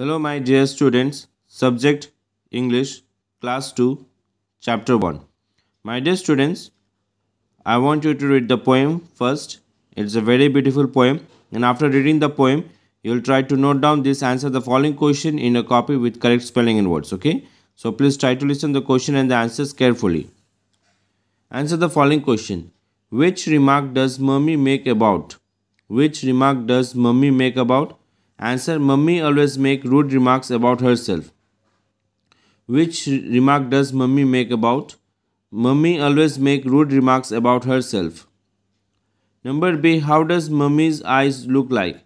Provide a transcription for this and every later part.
Hello my dear students, subject English, class 2, chapter 1. My dear students, I want you to read the poem first. It's a very beautiful poem and after reading the poem, you'll try to note down this answer the following question in a copy with correct spelling and words, okay? So please try to listen the question and the answers carefully. Answer the following question. Which remark does mummy make about? Which remark does mummy make about? Answer Mummy always make rude remarks about herself. Which remark does mummy make about? Mummy always make rude remarks about herself. Number B. How does mummy's eyes look like?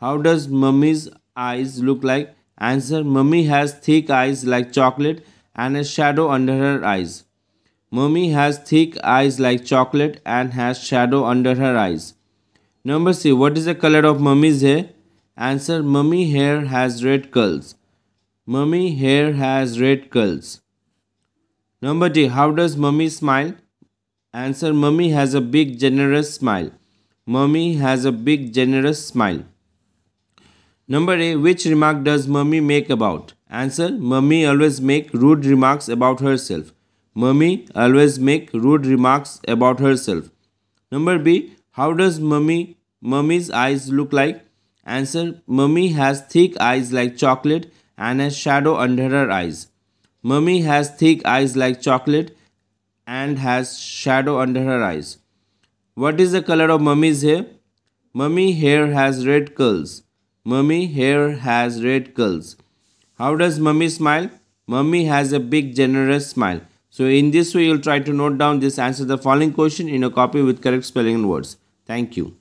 How does mummy's eyes look like? Answer. Mummy has thick eyes like chocolate and a shadow under her eyes. Mummy has thick eyes like chocolate and has shadow under her eyes. Number C. What is the color of mummy's hair? Answer Mummy hair has red curls. Mummy hair has red curls. Number D. How does mummy smile? Answer Mummy has a big generous smile. Mummy has a big generous smile. Number A. Which remark does mummy make about? Answer Mummy always make rude remarks about herself. Mummy always make rude remarks about herself. Number B. How does mummy mummy's eyes look like? Answer Mummy has thick eyes like chocolate and a shadow under her eyes. Mummy has thick eyes like chocolate and has shadow under her eyes. What is the color of mummy's hair? Mummy hair has red curls. Mummy hair has red curls. How does mummy smile? Mummy has a big generous smile. So in this way you'll try to note down this answer the following question in a copy with correct spelling and words. Thank you.